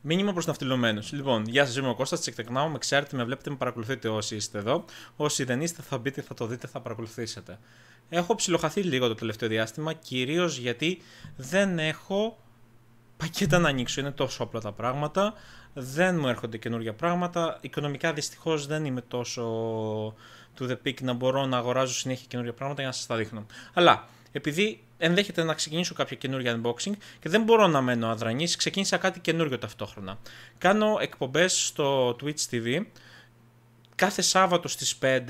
Μήνυμα προς ναυτιλωμένου. Λοιπόν, γεια σας, είμαι ο Κώστας, τη Με ξέρετε, με βλέπετε, με παρακολουθείτε όσοι είστε εδώ. Όσοι δεν είστε, θα μπείτε, θα το δείτε, θα παρακολουθήσετε. Έχω ψιλοχαθεί λίγο το τελευταίο διάστημα, κυρίως γιατί δεν έχω πακέτα να ανοίξω. Είναι τόσο απλά τα πράγματα. Δεν μου έρχονται καινούργια πράγματα. Οικονομικά δυστυχώς δεν είμαι τόσο to the peak να μπορώ να αγοράζω συνέχεια καινούργια πράγματα για να σας τα δείχνω. Αλλά επειδή ενδέχεται να ξεκινήσω κάποια καινούργια unboxing και δεν μπορώ να μένω αδρανής, ξεκίνησα κάτι καινούριο ταυτόχρονα. Κάνω εκπομπές στο Twitch TV κάθε Σάββατο στις 5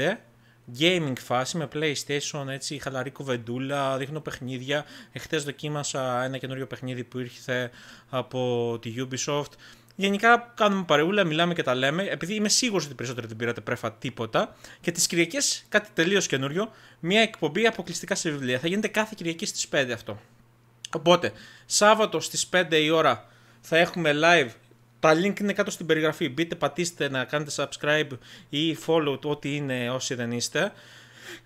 gaming φάση με PlayStation, έτσι, χαλαρή κουβεντούλα, δείχνω παιχνίδια. Εχθές δοκίμασα ένα καινούριο παιχνίδι που ήρθε από τη Ubisoft. Γενικά κάνουμε παρεούλα, μιλάμε και τα λέμε. Επειδή είμαι σίγουρος ότι περισσότερο δεν πήρατε πρέφα τίποτα. Και τις Κυριακές κάτι τελείως καινούριο. Μια εκπομπή αποκλειστικά σε βιβλία. Θα γίνεται κάθε Κυριακή στις 5 αυτό. Οπότε, Σάββατο στις 5 η ώρα θα έχουμε live. Τα link είναι κάτω στην περιγραφή. Μπείτε, πατήστε να κάνετε subscribe ή follow ό,τι είναι όσοι δεν είστε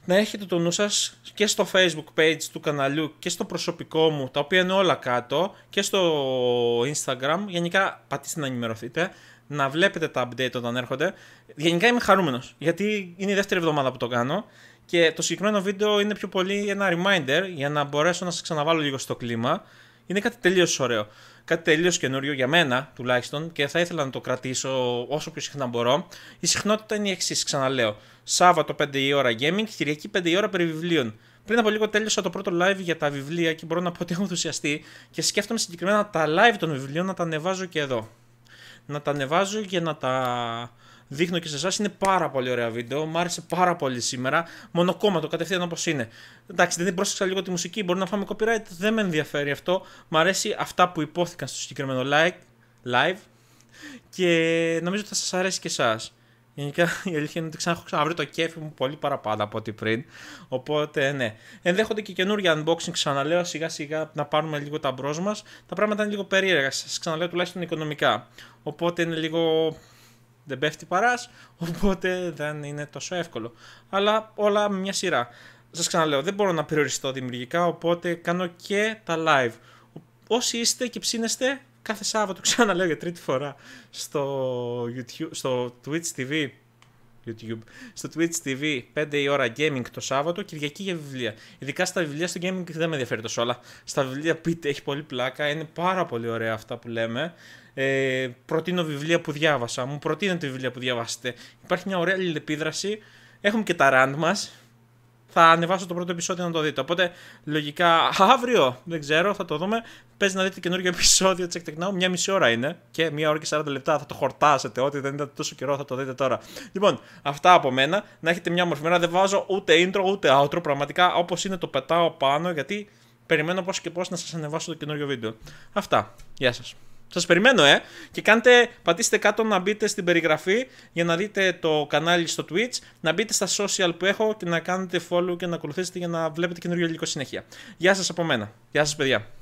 να έχετε το νου σας και στο facebook page του καναλιού και στο προσωπικό μου, τα οποία είναι όλα κάτω, και στο instagram, γενικά πατήστε να ενημερωθείτε, να βλέπετε τα update όταν έρχονται. Γενικά είμαι χαρούμενος, γιατί είναι η δεύτερη εβδομάδα που το κάνω και το συγκεκριμένο βίντεο είναι πιο πολύ ένα reminder για να μπορέσω να σας ξαναβάλω λίγο στο κλίμα. Είναι κάτι τελείως ωραίο κάτι τελείως καινούριο για μένα τουλάχιστον και θα ήθελα να το κρατήσω όσο πιο συχνά μπορώ. Η συχνότητα είναι η εξής, ξαναλέω. Σάββατο 5 η ώρα gaming, Κυριακή 5 η ώρα περί βιβλίων. Πριν από λίγο τέλειωσα το πρώτο live για τα βιβλία και μπορώ να πω ότι έχω ενθουσιαστεί και σκέφτομαι συγκεκριμένα τα live των βιβλίων να τα ανεβάζω και εδώ. Να τα ανεβάζω και να τα δείχνω και σε εσάς. Είναι πάρα πολύ ωραία βίντεο. Μ' άρεσε πάρα πολύ σήμερα. Μονοκόμματο κατευθείαν όπως είναι. Εντάξει, δεν πρόσεξα λίγο τη μουσική. Μπορεί να φάμε copyright. Δεν με ενδιαφέρει αυτό. Μ' αρέσει αυτά που υπόθηκαν στο συγκεκριμένο like, live. Και νομίζω ότι θα σας αρέσει και εσάς. Γενικά η αλήθεια είναι ότι ξανά έχω ξαναβρει το κέφι μου πολύ παραπάνω από ό,τι πριν. Οπότε ναι. Ενδέχονται και καινούργια unboxing, ξαναλέω σιγά σιγά να πάρουμε λίγο τα μπρος μας. Τα πράγματα είναι λίγο περίεργα, σας ξαναλέω τουλάχιστον οικονομικά. Οπότε είναι λίγο δεν πέφτει παράς, οπότε δεν είναι τόσο εύκολο. Αλλά όλα μια σειρά. Σας ξαναλέω, δεν μπορώ να περιοριστώ δημιουργικά, οπότε κάνω και τα live. Όσοι είστε και ψήνεστε, κάθε Σάββατο, ξαναλέω για τρίτη φορά, στο, YouTube, στο Twitch TV YouTube. Στο Twitch TV 5 η ώρα gaming το Σάββατο, Κυριακή για βιβλία. Ειδικά στα βιβλία, στο gaming δεν με ενδιαφέρει τόσο όλα. Στα βιβλία πείτε, έχει πολύ πλάκα, είναι πάρα πολύ ωραία αυτά που λέμε. Ε, προτείνω βιβλία που διάβασα, μου προτείνετε βιβλία που διαβάσετε. Υπάρχει μια ωραία αλληλεπίδραση. Έχουμε και τα rand μας, θα ανεβάσω το πρώτο επεισόδιο να το δείτε. Οπότε λογικά αύριο, δεν ξέρω, θα το δούμε. Παίζει να δείτε καινούργιο επεισόδιο Check Tech Μια μισή ώρα είναι και μία ώρα και 40 λεπτά θα το χορτάσετε. Ό,τι δεν ήταν τόσο καιρό θα το δείτε τώρα. Λοιπόν, αυτά από μένα. Να έχετε μια μορφή μέρα. Δεν βάζω ούτε intro ούτε outro. Πραγματικά όπως είναι το πετάω πάνω γιατί περιμένω πώς και πώς να σας ανεβάσω το καινούργιο βίντεο. Αυτά. Γεια σας. Σας περιμένω, ε! Και κάντε, πατήστε κάτω να μπείτε στην περιγραφή για να δείτε το κανάλι στο Twitch, να μπείτε στα social που έχω και να κάνετε follow και να ακολουθήσετε για να βλέπετε καινούργιο υλικό συνέχεια. Γεια σας από μένα. Γεια σας, παιδιά.